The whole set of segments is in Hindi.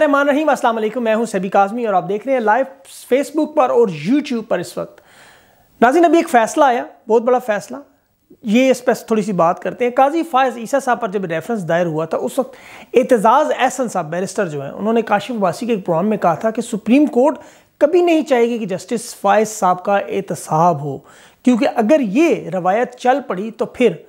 रहमान रहीम अस्सलाम वालेकुम मैं हूं सभी काजमी और आप देख रहे हैं लाइव फेसबुक पर और यूट्यूब पर इस वक्त नाजिन अभी एक फ़ैसला आया बहुत बड़ा फ़ैसला ये इस पर थोड़ी सी बात करते हैं काजी फ़ायज़ ईसा साहब पर जब रेफरेंस दायर हुआ था उस वक्त एतजाज़ एहसन साहब बैरिस्टर जो हैं उन्होंने काशिफ वासी के एक प्रोग्राम में कहा था कि सुप्रीम कोर्ट कभी नहीं चाहेगी कि जस्टिस फ़ायज़ साहब का एहतसाब हो क्योंकि अगर ये रवायत चल पड़ी तो फिर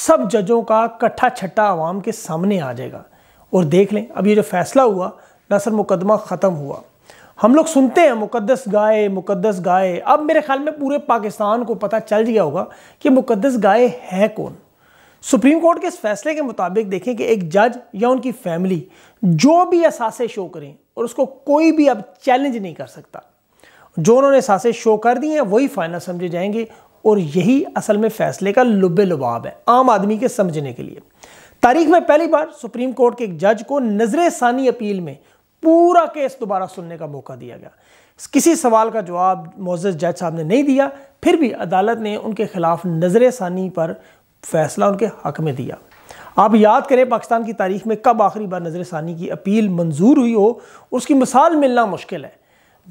सब जजों का कट्ठा छट्टा आवाम के सामने आ जाएगा और देख लें अब ये जो फैसला हुआ ना सर मुकदमा ख़त्म हुआ हम लोग सुनते हैं मुकदस गाय मुकदस गाय अब मेरे ख्याल में पूरे पाकिस्तान को पता चल गया होगा कि मुकदस गाय है कौन सुप्रीम कोर्ट के इस फैसले के मुताबिक देखें कि एक जज या उनकी फैमिली जो भी असासे शो करें और उसको कोई भी अब चैलेंज नहीं कर सकता जो उन्होंने सासे शो कर दिए हैं वही फाइनल समझे जाएंगे और यही असल में फैसले का लुबे लुबाब है आम आदमी के समझने के लिए तारीख में पहली बार सुप्रीम कोर्ट के एक जज को नजर सानी अपील में पूरा केस दोबारा सुनने का मौका दिया गया किसी सवाल का जवाब मोज़ जज साहब ने नहीं दिया फिर भी अदालत ने उनके खिलाफ नज़र ानी पर फैसला उनके हक में दिया आप याद करें पाकिस्तान की तारीख में कब आखिरी बार नज़र ानी की अपील मंजूर हुई हो उसकी मिसाल मिलना मुश्किल है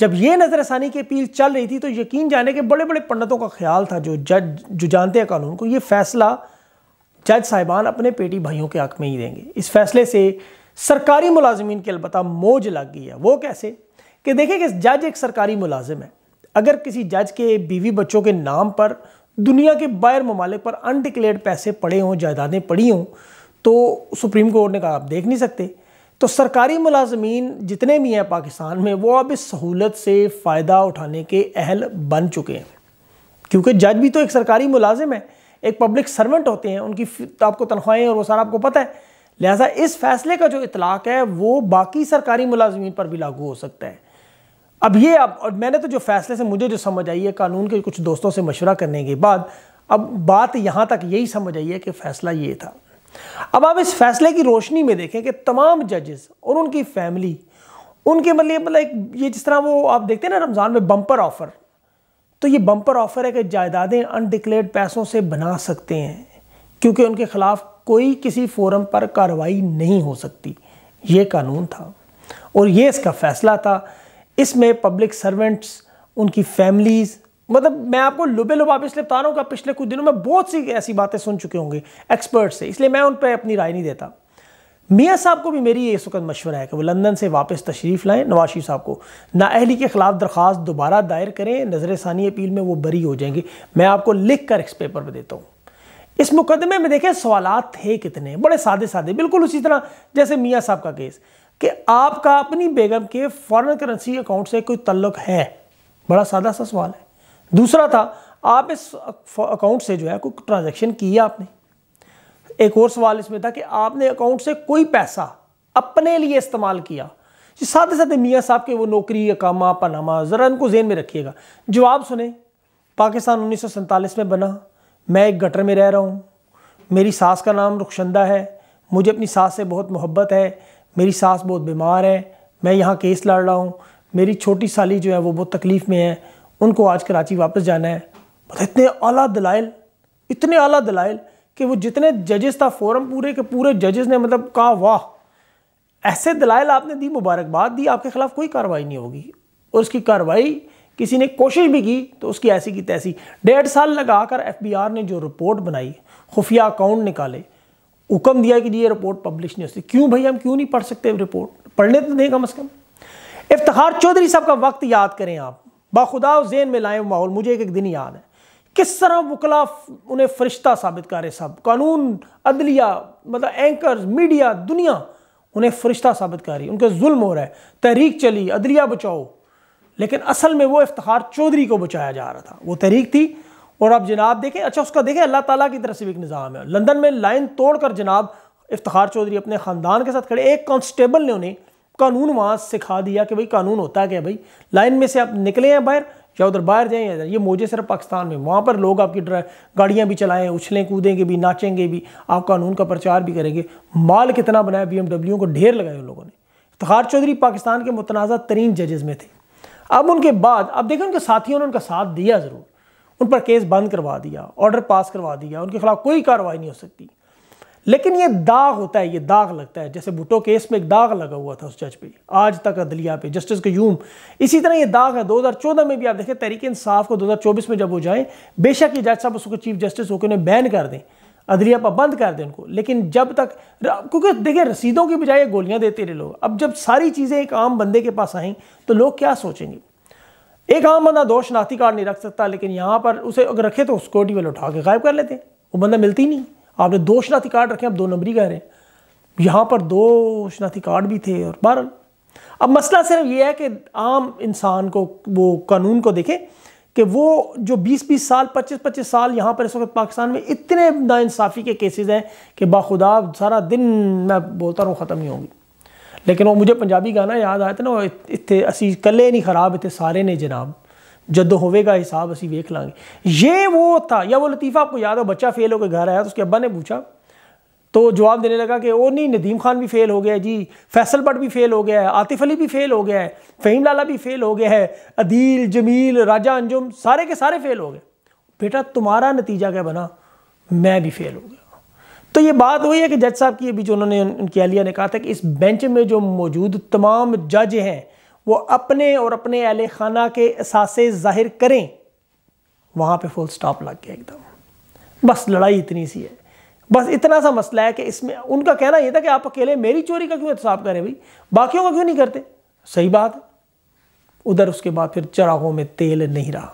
जब यह नज़र षानी की अपील चल रही थी तो यकीन जाने के बड़े बड़े पंडितों का ख्याल था जो जज जो जानते हैं कानून को यह फैसला जज साहिबान अपने पेटी भाइयों के हक में ही देंगे इस फैसले से सरकारी मुलाजमीन की अलबत् मौज लग गई है वो कैसे कि देखें कि जज एक सरकारी मुलाजिम है अगर किसी जज के बीवी बच्चों के नाम पर दुनिया के बाहर ममालिक पर अनडिक्लेयर्ड पैसे पड़े हों जायदादें पड़ी हों तो सुप्रीम कोर्ट ने कहा आप देख नहीं सकते तो सरकारी मुलाजमीन जितने भी हैं पाकिस्तान में वो अब इस सहूलत से फ़ायदा उठाने के अहल बन चुके हैं क्योंकि जज भी तो एक सरकारी मुलाजिम है एक पब्लिक सर्वेंट होते हैं उनकी आपको तनख्वाहें और वो सारा आपको पता है लिहाजा इस फैसले का जो इतलाक है वो बाकी सरकारी मुलाजमीन पर भी लागू हो सकता है अब ये अब और मैंने तो जो फैसले से मुझे जो समझ आई है कानून के कुछ दोस्तों से मशवरा करने के बाद अब बात यहाँ तक यही समझ आई है कि फैसला ये था अब आप इस फैसले की रोशनी में देखें कि तमाम जजेस और उनकी फैमिली उनके मतलब मतलब एक ये जिस तरह वो आप देखते हैं ना रमज़ान में बम्पर ऑफ़र तो ये बम्पर ऑफ़र है कि जायदादें अनडिक्लेयर्ड पैसों से बना सकते हैं क्योंकि उनके खिलाफ कोई किसी फोरम पर कार्रवाई नहीं हो सकती ये कानून था और ये इसका फैसला था इसमें पब्लिक सर्वेंट्स उनकी फैमिलीज़ मतलब मैं आपको लुबे लुबाब इसलिए बता रहा हूँ कि पिछले कुछ दिनों में बहुत सी ऐसी बातें सुन चुके होंगे एक्सपर्ट से इसलिए मैं उन पर अपनी राय नहीं देता मियाँ साहब को भी मेरी इस वक्त मशवरा है कि वो लंदन से वापस तशरीफ़ लाएं नवाशी साहब को नाअहली के ख़िलाफ़ दरख्वास्त दोबारा दायर करें नज़र सानी अपील में वो बरी हो जाएंगे मैं आपको लिख कर इस पेपर पर देता हूँ इस मुकदमे में देखें सवालात थे कितने बड़े सादे सादे बिल्कुल उसी तरह जैसे मियाँ साहब का केस कि आपका अपनी बेगम के फॉरेन करेंसी अकाउंट से कोई तल्लुक है बड़ा सादा सा सवाल है दूसरा था आप इस अकाउंट से जो है कोई ट्रांजेक्शन किया आपने एक और सवाल इसमें था कि आपने अकाउंट से कोई पैसा अपने लिए इस्तेमाल किया साथ ही साथ मियाँ साहब के वो नौकरी अकामा पनामा ज़रा इनको जेन में रखिएगा जवाब सुने पाकिस्तान उन्नीस में बना मैं एक गटर में रह रहा हूँ मेरी सास का नाम रुखशंदा है मुझे अपनी सास से बहुत मोहब्बत है मेरी सास बहुत बीमार है मैं यहाँ केस लड़ रहा हूँ मेरी छोटी साली जो है वो बहुत तकलीफ़ में है उनको आज कराची वापस जाना है मतलब इतने अला दलाइल इतने अला दलाइल कि वो जितने जजेस था फोरम पूरे के पूरे जजेस ने मतलब कहा वाह ऐसे दलाइल आपने दी मुबारकबाद दी आपके ख़िलाफ़ कोई कार्रवाई नहीं होगी और उसकी कार्रवाई किसी ने कोशिश भी की तो उसकी ऐसी की तैसी डेढ़ साल लगाकर एफबीआर ने जो रिपोर्ट बनाई खुफिया अकाउंट निकाले हुक्म दिया कि ये रिपोर्ट पब्लिश नहीं होती क्यों भाई हम क्यों नहीं पढ़ सकते रिपोर्ट पढ़ने तो नहीं कम अज़ कम इफ्तार चौधरी साहब का वक्त याद करें आप बाखुदा जेन में लाए माहौल मुझे एक एक दिन याद है किस तरह वकला उन्हें फरिश्ता साबित करे साहब कानून अदलिया मतलब एंकर मीडिया दुनिया उन्हें फरिश्ता साबित कर रही उनका जुल्म हो रहा है तहरीक चली अदलिया बचाओ लेकिन असल में वो इफ्तार चौधरी को बचाया जा रहा था वो तहरीक थी और अब जनाब देखें अच्छा उसका देखें अल्लाह ताला की तरफ से भी एक निज़ाम है लंदन में लाइन तोड़कर जनाब इफ्तार चौधरी अपने ख़ानदान के साथ खड़े एक कांस्टेबल ने उन्हें कानून वहाँ सिखा दिया कि भाई कानून होता है क्या भाई लाइन में से आप निकले हैं बाहर या उधर बाहर जाएँ या ये मोजे सिर्फ पाकिस्तान में वहाँ पर लोग आपकी गाड़ियाँ भी चलाएँ उछलें कूदेंगे भी नाचेंगे भी आप कानून का प्रचार भी करेंगे माल कितना बनाया बी को ढेर लगाए उन लोगों ने इफ्तार चौधरी पाकिस्तान के मुतनाज़ा तरीन जजेज़ में थे अब उनके बाद अब देखें उनके साथियों ने उनका साथ दिया ज़रूर उन पर केस बंद करवा दिया ऑर्डर पास करवा दिया उनके खिलाफ कोई कार्रवाई नहीं हो सकती लेकिन ये दाग होता है ये दाग लगता है जैसे भुट्टो केस में एक दाग लगा हुआ था उस जज पे आज तक अदलिया पे जस्टिस यूम इसी तरह ये दाग है 2014 में भी आप देखें तहरीक इंसाफ को 2024 में जब हो जाए बेशक ये जज साहब उसको चीफ जस्टिस होकर उन्हें बैन कर दें अदलिया पर बंद कर दें उनको लेकिन जब तक क्योंकि देखिए रसीदों की बजाय गोलियां देते रहे लोग अब जब सारी चीज़ें एक आम बंदे के पास आई तो लोग क्या सोचेंगे एक आम बंदा दो शनाख्ती कार्ड नहीं रख सकता लेकिन यहाँ पर उसे अगर रखे तो सिक्योरिटी वाले उठा के गायब कर लेते हैं वो बंदा मिलती ही नहीं आपने दो शनाख्ती कार्ड रखे आप दो नंबरी कह रहे हैं यहाँ पर दो शनाख्ती कार्ड भी थे और बहर अब मसला सिर्फ ये है कि आम इंसान को वो कानून को देखे कि वो जो 20-20 साल 25-25 साल यहाँ पर इस वक्त पाकिस्तान में इतने नाानसाफ़ी के केसेस हैं कि बाखुदा सारा दिन मैं बोलता रहूँ ख़त्म नहीं होगी लेकिन वो मुझे पंजाबी गाना याद आया था ना इतने असी कले नहीं ख़राब इतने सारे ने जनाब जद होवेगा हिसाब असी वेख लाँगे ये वो था या वो लतीफ़ा आपको याद हो बच्चा फेल होकर घर आया तो उसके अब्बा ने पूछा तो जवाब देने लगा कि ओ नहीं नदीम खान भी फेल हो गया है जी फैसल भट्ट भी फेल हो गया है आतिफ अली भी फेल हो गया है फ़हीम लाला भी फेल हो गया है अदील जमील राजा अंजुम सारे के सारे फेल हो गए बेटा तुम्हारा नतीजा क्या बना मैं भी फेल हो गया तो ये बात वही है कि जज साहब की अभी जो उन्होंने उनकी अलिया ने कहा था कि इस बेंच में जो मौजूद तमाम जज हैं वो अपने और अपने अहल खाना के असासे ज़ाहिर करें वहाँ पर फुल स्टॉप लग गया एकदम बस लड़ाई इतनी सी है बस इतना सा मसला है कि इसमें उनका कहना यह था कि आप अकेले मेरी चोरी का क्यों एहसाब करें भाई बाकियों का क्यों नहीं करते सही बात उधर उसके बाद फिर चराहों में तेल नहीं रहा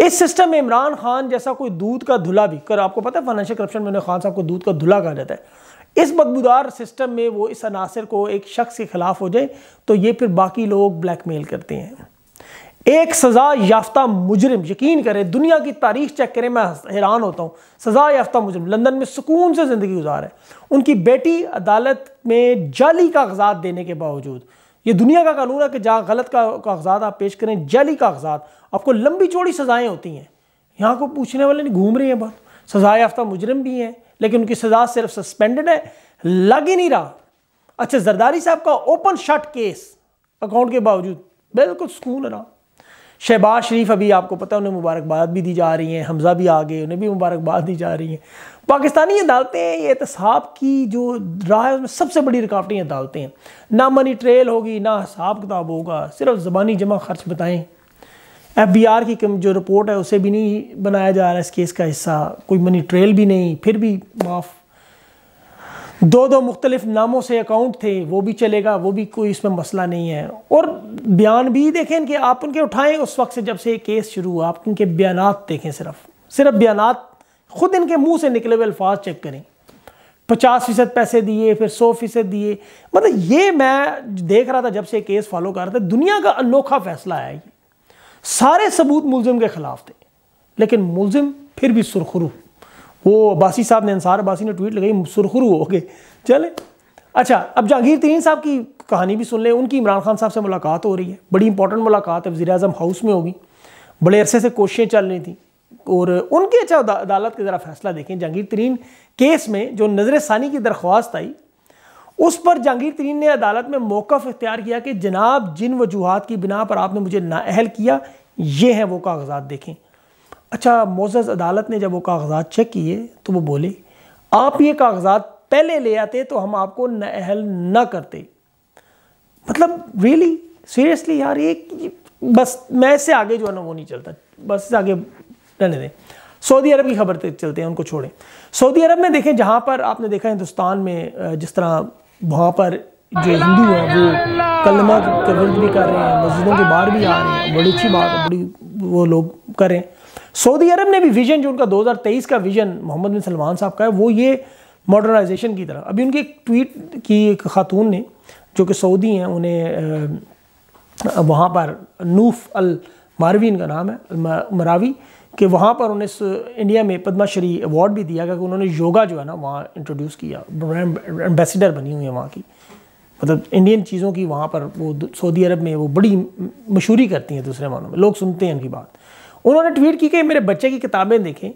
इस सिस्टम में इमरान खान जैसा कोई दूध का धुला भी कर आपको पता है फाइनेंशियल करप्शन में खान साहब को दूध का धुला कहा जाता है इस बदबूदार सिस्टम में वो इस अनासर को एक शख्स के खिलाफ हो जाए तो ये फिर बाकी लोग ब्लैकमेल करते हैं एक सज़ा याफ्ता मुजरिम यकीन करें दुनिया की तारीख चेक करें मैं हैरान होता हूँ सज़ा याफ्ता मुजरिम लंदन में सुकून से ज़िंदगी गुजार है उनकी बेटी अदालत में जाली कागजात देने के बावजूद ये दुनिया का कानून है कि जहाँ गलत का कागजात आप पेश करें जाली कागजात आपको लंबी चौड़ी सज़ाएँ होती हैं यहाँ को पूछने वाले नहीं घूम रही हैं बहुत सज़ा याफ्ता मुजरम भी हैं लेकिन उनकी सज़ा सिर्फ सस्पेंडेड है लग ही नहीं रहा अच्छा जरदारी साहब का ओपन शट केस अकाउंट के बावजूद बिल्कुल सुकून रहा शहबाज शरीफ अभी आपको पता है उन्हें मुबारकबाद भी दी जा रही हैं हमज़ा भी आ गए उन्हें भी मुबारकबाद दी जा रही हैं पाकिस्तानी अदालतें ये एहतसाब की जो राह है उसमें सबसे बड़ी रुकावटें अदालतें हैं ना मनी ट्रेल होगी ना हिसाब किताब होगा सिर्फ ज़बानी जमा खर्च बताएँ एफ बी आर की जो रिपोर्ट है उसे भी नहीं बनाया जा रहा है इस केस का हिस्सा कोई मनी ट्रेल भी नहीं फिर भी माफ़ दो दो मुख्तलिफ नामों से अकाउंट थे वो भी चलेगा वो भी कोई इसमें मसला नहीं है और बयान भी देखें कि आप उनके उठाएं उस वक्त से जब से केस शुरू हुआ आप उनके बयान देखें सिर्फ सिर्फ बयान खुद इनके मुंह से निकले हुए अल्फाज चेक करें पचास फीसद पैसे दिए फिर सौ फीसद दिए मतलब ये मैं देख रहा था जब से केस फॉलो कर रहा था दुनिया का अनोखा फैसला आया ये सारे सबूत मुलजिम के खिलाफ थे लेकिन मुलजिम फिर भी सुरखरू वो अब्बासी साहब ने अंसार अब्बासी ने ट्वीट लगाई सुरखुरू हो गए चले अच्छा अब जहांगीर तरीन साहब की कहानी भी सुन लें उनकी इमरान खान साहब से मुलाकात हो रही है बड़ी इंपॉर्टेंट मुलाकात है वजी अजम हाउस में होगी बड़े अरसे से कोशिशें चल रही थी और उनके अच्छा अदालत का ज़रा फैसला देखें जहांगीर तरीन केस में जो नज़र सानी की दरख्वास्त आई उस पर जहांगीर तरीन ने अदालत में मौक़ इख्तियार किया कि जनाब जिन वजूहत की बिना पर आपने मुझे नाअहल किया ये हैं वो कागजात देखें अच्छा मोजस अदालत ने जब वो कागजात चेक किए तो वो बोले आप ये कागजात पहले ले आते तो हम आपको नहल ना करते मतलब रियली सीरियसली यार ये बस मैं इससे आगे जो है ना वो नहीं चलता बस इससे आगे रहने दें सऊदी अरब की खबर चलते हैं उनको छोड़ें सऊदी अरब में देखें जहाँ पर आपने देखा हिंदुस्तान में जिस तरह वहाँ पर जो हिंदू हैं वो कलमा के विरुद्ध भी कर रहे हैं मस्जिदों के बाहर भी आ रहे हैं बड़ी अच्छी बात है बड़ी वो लोग करें सऊदी अरब ने भी विजन जो उनका 2023 का विजन मोहम्मद बिन सलमान साहब का है वो ये मॉडर्नाइजेशन की तरह अभी उनकी एक ट्वीट की एक खातून ने जो कि सऊदी हैं उन्हें वहाँ पर नूफ अल मारवी इनका नाम है मरावी कि वहाँ पर उन्हें इंडिया में पद्माश्री अवार्ड भी दिया गया कि उन्होंने योगा जो है ना वहाँ इंट्रोड्यूस किया एम्बेसडर बनी हुई है वहाँ की मतलब इंडियन चीज़ों की वहाँ पर वो सऊदी अरब में वो बड़ी मशहूरी करती हैं दूसरे मानों में लोग सुनते हैं उनकी बात उन्होंने ट्वीट की कि मेरे बच्चे की किताबें देखें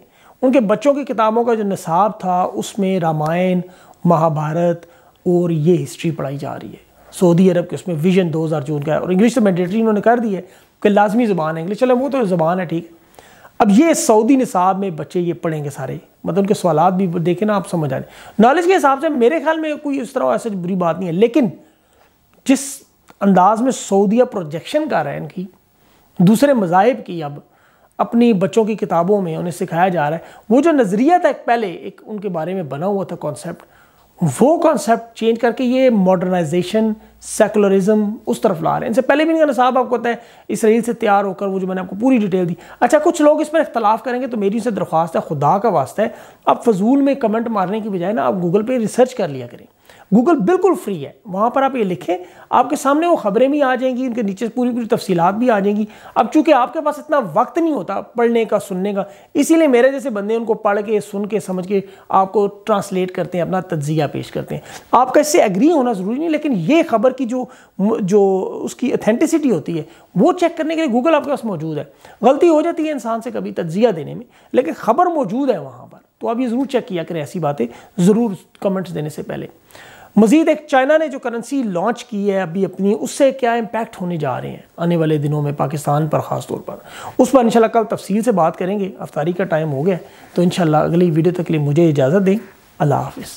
उनके बच्चों की किताबों का जो निसाब था उसमें रामायण महाभारत और ये हिस्ट्री पढ़ाई जा रही है सऊदी अरब के उसमें विजन दो हज़ार जून का है और इंग्लिश तो मैंडेटरी उन्होंने कर दी है कि लाजमी ज़बान है इंग्लिश चले वो तो ज़बान है ठीक है अब ये सऊदी निसाब में बच्चे ये पढ़ेंगे सारे मतलब उनके सवाल भी देखें ना आप समझ आ रहे नॉलेज के हिसाब से मेरे ख्याल में कोई इस तरह ऐसा बुरी बात नहीं है लेकिन जिस अंदाज में सऊदिया प्रोजेक्शन कर रहा है इनकी दूसरे मज़ाहब की अब अपनी बच्चों की किताबों में उन्हें सिखाया जा रहा है वो जो नज़रिया था पहले एक उनके बारे में बना हुआ था कॉन्सेप्ट वो कॉन्सेप्ट चेंज करके ये मॉडर्नाइजेशन सेकुलरिज्म उस तरफ ला रहे हैं इनसे पहले भी इनका नसाब आपको पता है इसराइल से तैयार होकर वो जो मैंने आपको पूरी डिटेल दी अच्छा कुछ लोग इस पर इख्तलाफ करेंगे तो मेरी उनसे दरख्वास्त है खुदा का वास्ता है आप फजूल में कमेंट मारने की बजाय ना आप गूगल पर रिसर्च कर लिया करें गूगल बिल्कुल फ्री है वहाँ पर आप ये लिखें आपके सामने वो खबरें भी आ जाएंगी उनके नीचे पूरी पूरी तफसीलात भी आ जाएंगी अब चूंकि आपके पास इतना वक्त नहीं होता पढ़ने का सुनने का इसीलिए मेरे जैसे बंदे उनको पढ़ के सुन के समझ के आपको ट्रांसलेट करते हैं अपना तज्जिया पेश करते हैं आपका इससे एग्री होना ज़रूरी नहीं लेकिन ये खबर की जो जो उसकी अथेंटिसिटी होती है वो चेक करने के लिए गूगल आपके पास मौजूद है गलती हो जाती है इंसान से कभी तज्जिया देने में लेकिन खबर मौजूद है वहाँ पर तो आप ये ज़रूर चेक किया करें ऐसी बातें ज़रूर कमेंट्स देने से पहले मजीद एक चाइना ने जो करेंसी लॉन्च की है अभी अपनी उससे क्या इम्पैक्ट होने जा रहे हैं आने वाले दिनों में पाकिस्तान पर ख़ास तौर पर उस पर इंशाल्लाह कल तफसील से बात करेंगे अफ्तारी का टाइम हो गया तो इंशाल्लाह अगली वीडियो तक के लिए मुझे इजाज़त दें अल्लाह हाफ